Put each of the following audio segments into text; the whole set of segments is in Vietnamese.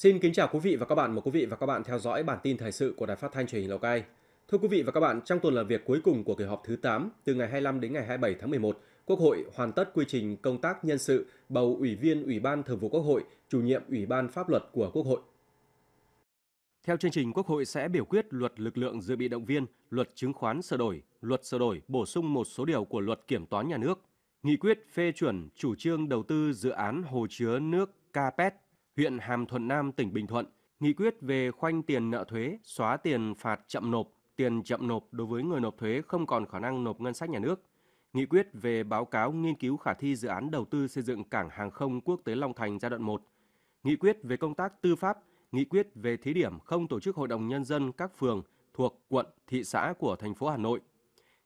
Xin kính chào quý vị và các bạn, mời quý vị và các bạn theo dõi bản tin thời sự của Đài Phát thanh Truyền hình Lào Cai. Thưa quý vị và các bạn, trong tuần làm việc cuối cùng của kỳ họp thứ 8 từ ngày 25 đến ngày 27 tháng 11, Quốc hội hoàn tất quy trình công tác nhân sự bầu Ủy viên Ủy ban Thường vụ Quốc hội, chủ nhiệm Ủy ban Pháp luật của Quốc hội. Theo chương trình, Quốc hội sẽ biểu quyết luật lực lượng dự bị động viên, luật chứng khoán sửa đổi, luật sửa đổi bổ sung một số điều của luật kiểm toán nhà nước, nghị quyết phê chuẩn chủ trương đầu tư dự án hồ chứa nước CAPET huyện Hàm Thuận Nam, tỉnh Bình Thuận, nghị quyết về khoanh tiền nợ thuế, xóa tiền phạt chậm nộp, tiền chậm nộp đối với người nộp thuế không còn khả năng nộp ngân sách nhà nước. Nghị quyết về báo cáo nghiên cứu khả thi dự án đầu tư xây dựng cảng hàng không quốc tế Long Thành giai đoạn 1. Nghị quyết về công tác tư pháp, nghị quyết về thí điểm không tổ chức hội đồng nhân dân các phường thuộc quận, thị xã của thành phố Hà Nội.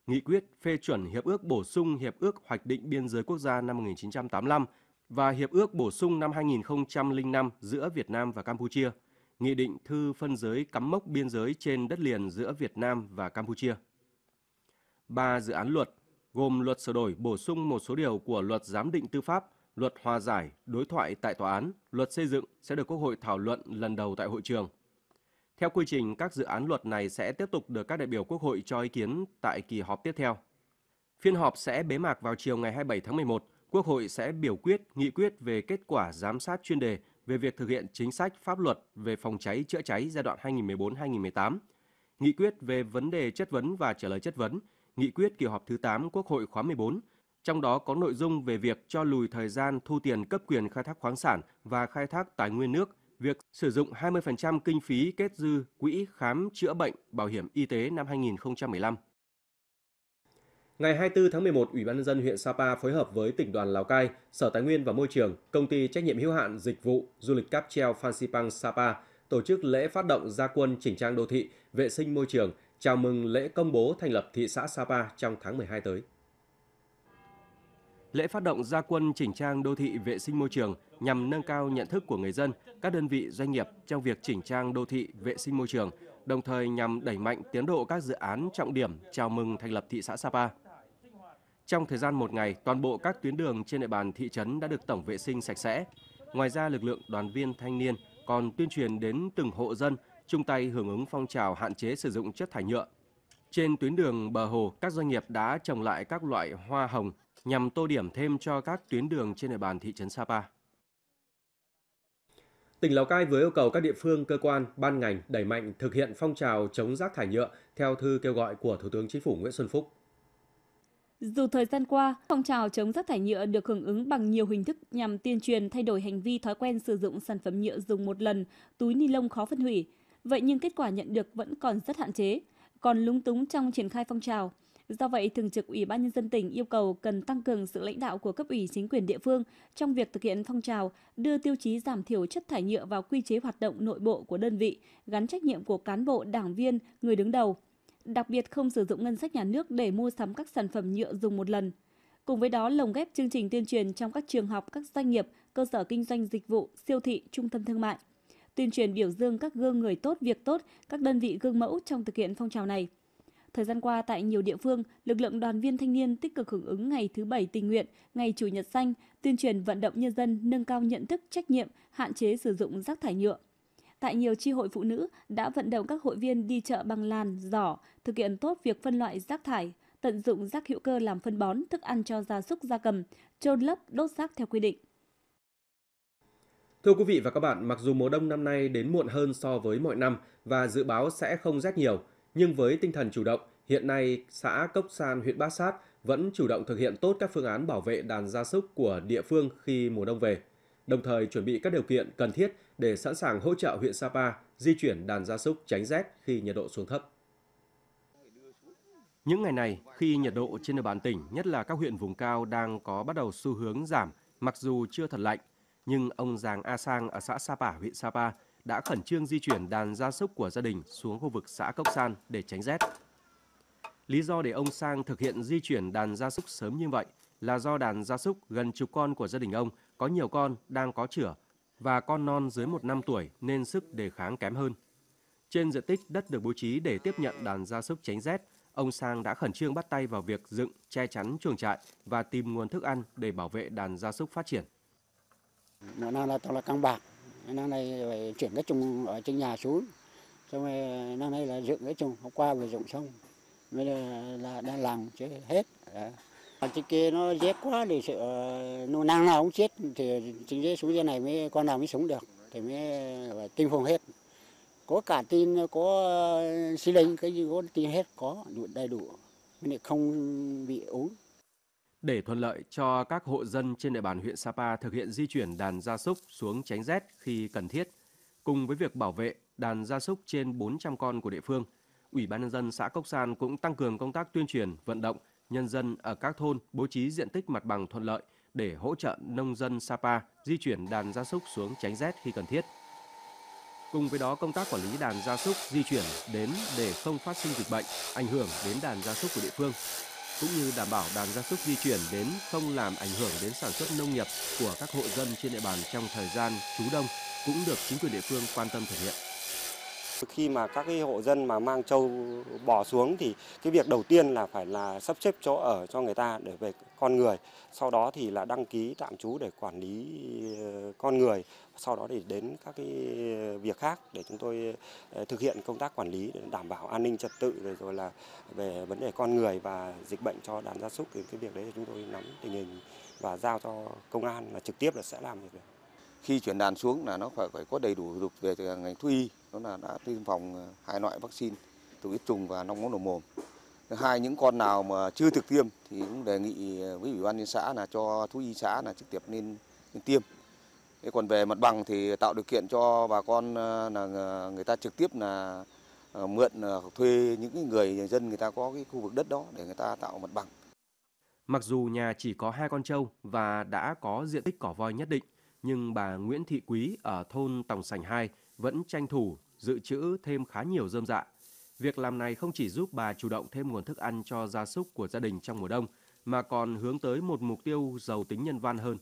Nghị quyết phê chuẩn hiệp ước bổ sung hiệp ước hoạch định biên giới quốc gia năm 1985 và Hiệp ước bổ sung năm 2005 giữa Việt Nam và Campuchia, Nghị định thư phân giới cắm mốc biên giới trên đất liền giữa Việt Nam và Campuchia. Ba dự án luật gồm luật sửa đổi bổ sung một số điều của luật giám định tư pháp, luật hòa giải, đối thoại tại tòa án, luật xây dựng sẽ được Quốc hội thảo luận lần đầu tại hội trường. Theo quy trình, các dự án luật này sẽ tiếp tục được các đại biểu Quốc hội cho ý kiến tại kỳ họp tiếp theo. Phiên họp sẽ bế mạc vào chiều ngày 27 tháng 11 Quốc hội sẽ biểu quyết nghị quyết về kết quả giám sát chuyên đề về việc thực hiện chính sách pháp luật về phòng cháy chữa cháy giai đoạn 2014-2018, nghị quyết về vấn đề chất vấn và trả lời chất vấn, nghị quyết kỳ họp thứ 8 Quốc hội khóa 14, trong đó có nội dung về việc cho lùi thời gian thu tiền cấp quyền khai thác khoáng sản và khai thác tài nguyên nước, việc sử dụng 20% kinh phí kết dư quỹ khám chữa bệnh bảo hiểm y tế năm 2015. Ngày 24 tháng 11, Ủy ban nhân dân huyện Sapa phối hợp với tỉnh đoàn Lào Cai, Sở Tài nguyên và Môi trường, Công ty trách nhiệm hữu hạn dịch vụ du lịch cáp treo Fansipan Sapa tổ chức lễ phát động gia quân chỉnh trang đô thị, vệ sinh môi trường, chào mừng lễ công bố thành lập thị xã Sapa trong tháng 12 tới. Lễ phát động gia quân chỉnh trang đô thị vệ sinh môi trường nhằm nâng cao nhận thức của người dân, các đơn vị doanh nghiệp trong việc chỉnh trang đô thị vệ sinh môi trường, đồng thời nhằm đẩy mạnh tiến độ các dự án trọng điểm chào mừng thành lập thị xã Sapa. Trong thời gian một ngày, toàn bộ các tuyến đường trên địa bàn thị trấn đã được tổng vệ sinh sạch sẽ. Ngoài ra, lực lượng đoàn viên thanh niên còn tuyên truyền đến từng hộ dân chung tay hưởng ứng phong trào hạn chế sử dụng chất thải nhựa. Trên tuyến đường bờ hồ, các doanh nghiệp đã trồng lại các loại hoa hồng nhằm tô điểm thêm cho các tuyến đường trên địa bàn thị trấn Sapa. Tỉnh Lào Cai vừa yêu cầu các địa phương, cơ quan, ban ngành đẩy mạnh thực hiện phong trào chống rác thải nhựa theo thư kêu gọi của Thủ tướng Chính phủ Nguyễn Xuân Phúc. Dù thời gian qua, phong trào chống rác thải nhựa được hưởng ứng bằng nhiều hình thức nhằm tuyên truyền thay đổi hành vi thói quen sử dụng sản phẩm nhựa dùng một lần, túi ni lông khó phân hủy. Vậy nhưng kết quả nhận được vẫn còn rất hạn chế, còn lúng túng trong triển khai phong trào. Do vậy, Thường trực Ủy ban Nhân dân tỉnh yêu cầu cần tăng cường sự lãnh đạo của cấp ủy chính quyền địa phương trong việc thực hiện phong trào đưa tiêu chí giảm thiểu chất thải nhựa vào quy chế hoạt động nội bộ của đơn vị, gắn trách nhiệm của cán bộ, đảng viên, người đứng đầu. Đặc biệt không sử dụng ngân sách nhà nước để mua sắm các sản phẩm nhựa dùng một lần. Cùng với đó, lồng ghép chương trình tuyên truyền trong các trường học, các doanh nghiệp, cơ sở kinh doanh dịch vụ, siêu thị, trung tâm thương mại. Tuyên truyền biểu dương các gương người tốt việc tốt, các đơn vị gương mẫu trong thực hiện phong trào này – Thời gian qua tại nhiều địa phương, lực lượng đoàn viên thanh niên tích cực hưởng ứng ngày thứ bảy tình nguyện, ngày chủ nhật xanh, tuyên truyền vận động nhân dân nâng cao nhận thức trách nhiệm, hạn chế sử dụng rác thải nhựa. Tại nhiều tri hội phụ nữ đã vận động các hội viên đi chợ bằng làn, giỏ, thực hiện tốt việc phân loại rác thải, tận dụng rác hữu cơ làm phân bón, thức ăn cho gia súc gia cầm, trôn lấp, đốt rác theo quy định. Thưa quý vị và các bạn, mặc dù mùa đông năm nay đến muộn hơn so với mọi năm và dự báo sẽ không rét nhiều, nhưng với tinh thần chủ động, hiện nay xã Cốc San, huyện Bát Sát vẫn chủ động thực hiện tốt các phương án bảo vệ đàn gia súc của địa phương khi mùa đông về, đồng thời chuẩn bị các điều kiện cần thiết để sẵn sàng hỗ trợ huyện Sapa di chuyển đàn gia súc tránh rét khi nhiệt độ xuống thấp. Những ngày này, khi nhiệt độ trên địa bàn tỉnh, nhất là các huyện vùng cao đang có bắt đầu xu hướng giảm, mặc dù chưa thật lạnh, nhưng ông Giàng A Sang ở xã Sapa, huyện Sapa đã khẩn trương di chuyển đàn gia súc của gia đình xuống khu vực xã Cốc San để tránh rét. Lý do để ông Sang thực hiện di chuyển đàn gia súc sớm như vậy là do đàn gia súc gần chục con của gia đình ông có nhiều con đang có chửa và con non dưới một năm tuổi nên sức đề kháng kém hơn. Trên diện tích đất được bố trí để tiếp nhận đàn gia súc tránh rét, ông Sang đã khẩn trương bắt tay vào việc dựng, che chắn chuồng trại và tìm nguồn thức ăn để bảo vệ đàn gia súc phát triển. Nó là, là, là, là, là, là, năm nay phải chuyển cái chung ở trên nhà xuống xong rồi năm nay là dựng cái chung hôm qua vừa dựng xong bây giờ là đang làm chứ hết ở trên kia nó rét quá thì sợ nó năng nào cũng chết thì trên dưới xuống dưới này mới con nào mới sống được thì mới phải tiêm phòng hết có cả tin có xi linh cái gì có tin hết có đủ đầy đủ mình không bị ốm để thuận lợi cho các hộ dân trên địa bàn huyện Sapa thực hiện di chuyển đàn gia súc xuống tránh rét khi cần thiết. Cùng với việc bảo vệ đàn gia súc trên 400 con của địa phương, Ủy ban nhân dân xã Cốc San cũng tăng cường công tác tuyên truyền, vận động nhân dân ở các thôn bố trí diện tích mặt bằng thuận lợi để hỗ trợ nông dân Sapa di chuyển đàn gia súc xuống tránh rét khi cần thiết. Cùng với đó, công tác quản lý đàn gia súc di chuyển đến để không phát sinh dịch bệnh ảnh hưởng đến đàn gia súc của địa phương cũng như đảm bảo đàn gia súc di chuyển đến không làm ảnh hưởng đến sản xuất nông nghiệp của các hộ dân trên địa bàn trong thời gian trú đông cũng được chính quyền địa phương quan tâm thực hiện. Khi mà các cái hộ dân mà mang trâu bò xuống thì cái việc đầu tiên là phải là sắp xếp chỗ ở cho người ta để về con người, sau đó thì là đăng ký tạm trú để quản lý ờ, con người, sau đó thì đến các cái việc khác để chúng tôi ờ, thực hiện công tác quản lý để đảm bảo an ninh trật tự rồi rồi là về vấn đề con người và dịch bệnh cho đàn gia súc thì cái việc đấy thì chúng tôi nắm tình hình và giao cho công an là trực tiếp là sẽ làm việc đấy khi chuyển đàn xuống là nó phải phải có đầy đủ dục về ngành thú y đó là đã tiêm phòng ờ, hai loại vaccine tổ yết trùng và nong móng đầu mồm thứ hai những con nào mà chưa thực tiêm thì cũng đề nghị ờ, với ủy ban nhân xã là cho thú y xã là trực tiếp nên, nên tiêm thế còn về mặt bằng thì tạo điều kiện cho bà con ờ, là người ta trực tiếp là mượn thuê những người dân người ta có cái khu vực đất đó để người ta tạo mặt bằng Mặc dù nhà chỉ có hai con trâu và đã có diện tích cỏ voi nhất định, nhưng bà Nguyễn Thị Quý ở thôn Tòng Sành 2 vẫn tranh thủ dự trữ thêm khá nhiều rơm dạ. Việc làm này không chỉ giúp bà chủ động thêm nguồn thức ăn cho gia súc của gia đình trong mùa đông, mà còn hướng tới một mục tiêu giàu tính nhân văn hơn.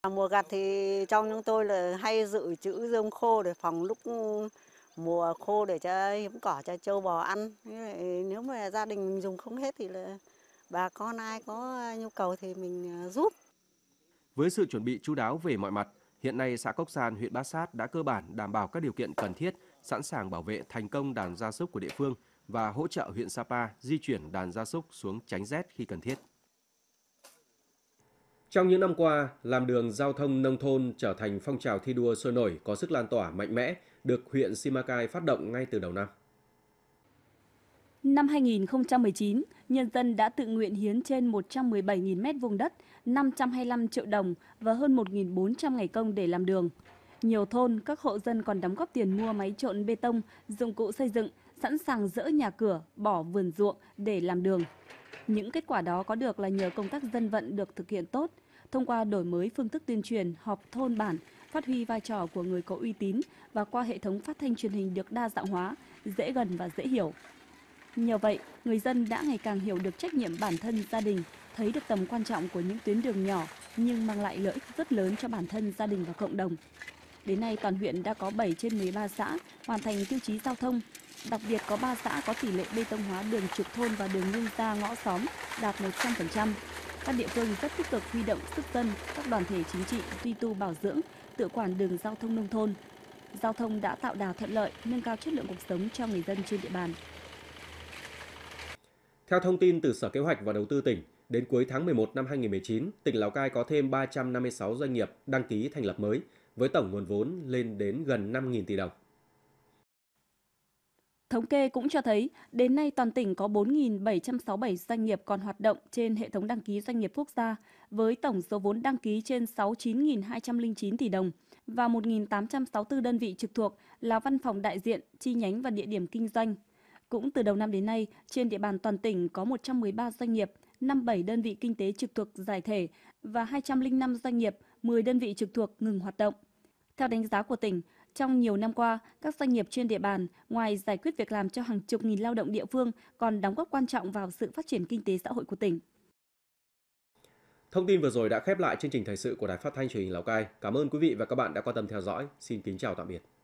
À, mùa gặt thì trong chúng tôi là hay dự trữ rơm khô để phòng lúc mùa khô để cho hiếm cỏ cho trâu bò ăn. Nếu mà gia đình mình dùng không hết thì là bà con ai có nhu cầu thì mình à, giúp. Với sự chuẩn bị chú đáo về mọi mặt, hiện nay xã Cốc San, huyện Bát Sát đã cơ bản đảm bảo các điều kiện cần thiết, sẵn sàng bảo vệ thành công đàn gia súc của địa phương và hỗ trợ huyện Sapa di chuyển đàn gia súc xuống tránh rét khi cần thiết. Trong những năm qua, làm đường giao thông nông thôn trở thành phong trào thi đua sôi nổi có sức lan tỏa mạnh mẽ được huyện Simacai phát động ngay từ đầu năm. Năm 2019, nhân dân đã tự nguyện hiến trên 117.000 mét vuông đất, 525 triệu đồng và hơn 1.400 ngày công để làm đường. Nhiều thôn, các hộ dân còn đóng góp tiền mua máy trộn bê tông, dụng cụ xây dựng, sẵn sàng dỡ nhà cửa, bỏ vườn ruộng để làm đường. Những kết quả đó có được là nhờ công tác dân vận được thực hiện tốt, thông qua đổi mới phương thức tuyên truyền, họp thôn bản, phát huy vai trò của người có uy tín và qua hệ thống phát thanh truyền hình được đa dạng hóa, dễ gần và dễ hiểu. Nhờ vậy, người dân đã ngày càng hiểu được trách nhiệm bản thân gia đình, thấy được tầm quan trọng của những tuyến đường nhỏ nhưng mang lại lợi ích rất lớn cho bản thân gia đình và cộng đồng. Đến nay, toàn huyện đã có 7 trên 13 xã hoàn thành tiêu chí giao thông. Đặc biệt có 3 xã có tỷ lệ bê tông hóa đường trục thôn và đường liên gia ngõ xóm đạt 100%. Các địa phương rất tích cực huy động sức dân, các đoàn thể chính trị duy tu bảo dưỡng, tự quản đường giao thông nông thôn. Giao thông đã tạo đà thuận lợi, nâng cao chất lượng cuộc sống cho người dân trên địa bàn. Theo thông tin từ Sở Kế hoạch và Đầu tư tỉnh, đến cuối tháng 11 năm 2019, tỉnh Lào Cai có thêm 356 doanh nghiệp đăng ký thành lập mới, với tổng nguồn vốn lên đến gần 5.000 tỷ đồng. Thống kê cũng cho thấy, đến nay toàn tỉnh có 4.767 doanh nghiệp còn hoạt động trên hệ thống đăng ký doanh nghiệp quốc gia, với tổng số vốn đăng ký trên 69.209 tỷ đồng và 1.864 đơn vị trực thuộc là văn phòng đại diện, chi nhánh và địa điểm kinh doanh cũng từ đầu năm đến nay, trên địa bàn toàn tỉnh có 113 doanh nghiệp, 57 đơn vị kinh tế trực thuộc giải thể và 205 doanh nghiệp, 10 đơn vị trực thuộc ngừng hoạt động. Theo đánh giá của tỉnh, trong nhiều năm qua, các doanh nghiệp trên địa bàn ngoài giải quyết việc làm cho hàng chục nghìn lao động địa phương còn đóng góp quan trọng vào sự phát triển kinh tế xã hội của tỉnh. Thông tin vừa rồi đã khép lại chương trình thời sự của Đài Phát thanh Truyền hình Lào Cai. Cảm ơn quý vị và các bạn đã quan tâm theo dõi. Xin kính chào tạm biệt.